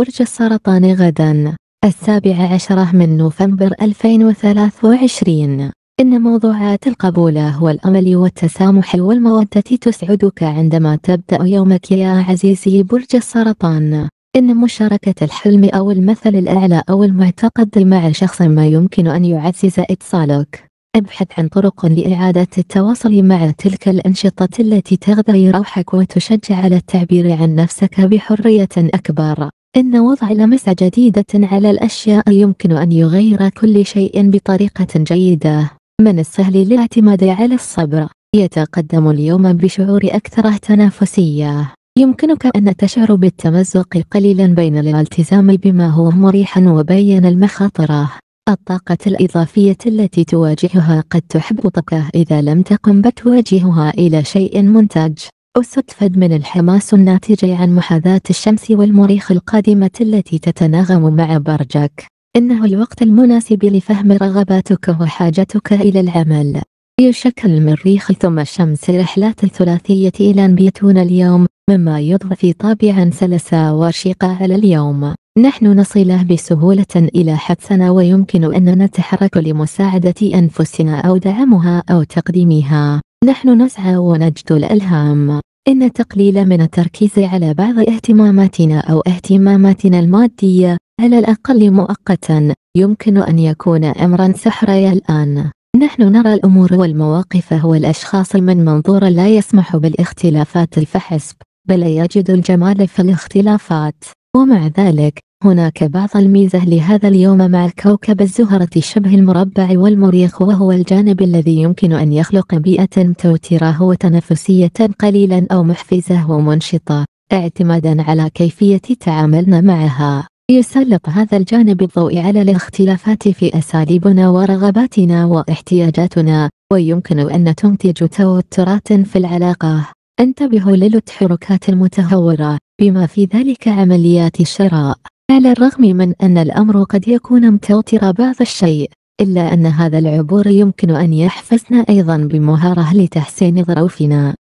برج السرطان غدا السابع عشرة من نوفمبر 2023 إن موضوعات القبول والأمل والتسامح والمودة تسعدك عندما تبدأ يومك يا عزيزي برج السرطان إن مشاركة الحلم أو المثل الأعلى أو المعتقد مع شخص ما يمكن أن يعزز اتصالك ابحث عن طرق لإعادة التواصل مع تلك الأنشطة التي تغذي روحك وتشجع على التعبير عن نفسك بحرية أكبر إن وضع لمسة جديدة على الأشياء يمكن أن يغير كل شيء بطريقة جيدة من السهل الاعتماد على الصبر يتقدم اليوم بشعور أكثر تنافسية يمكنك أن تشعر بالتمزق قليلا بين الالتزام بما هو مريح وبين المخاطرة الطاقة الإضافية التي تواجهها قد تحبطك إذا لم تقم بتواجهها إلى شيء منتج استفد من الحماس الناتج عن محاذاة الشمس والمريخ القادمة التي تتناغم مع برجك إنه الوقت المناسب لفهم رغباتك وحاجتك إلى العمل يشكل المريخ ثم الشمس رحلات ثلاثية إلى أنبيتون اليوم مما يضفي طابعا سلسا وشيقا على اليوم نحن نصل بسهولة إلى حدسنا ويمكن أن نتحرك لمساعدة أنفسنا أو دعمها أو تقديمها نحن نسعى ونجد الألهام إن التقليل من التركيز على بعض اهتماماتنا أو اهتماماتنا المادية على الأقل مؤقتا يمكن أن يكون أمرا سحريا الآن نحن نرى الأمور والمواقف والأشخاص من منظور لا يسمح بالاختلافات فحسب بل يجد الجمال في الاختلافات ومع ذلك هناك بعض الميزة لهذا اليوم مع الكوكب الزهرة شبه المربع والمريخ وهو الجانب الذي يمكن أن يخلق بيئة متوترة وتنافسية قليلا أو محفزة ومنشطة اعتمادا على كيفية تعاملنا معها يسلط هذا الجانب الضوء على الاختلافات في أساليبنا ورغباتنا واحتياجاتنا ويمكن أن تنتج توترات في العلاقة انتبهوا للتحركات المتهورة بما في ذلك عمليات الشراء على الرغم من أن الأمر قد يكون متوتر بعض الشيء إلا أن هذا العبور يمكن أن يحفزنا أيضا بمهارة لتحسين ظروفنا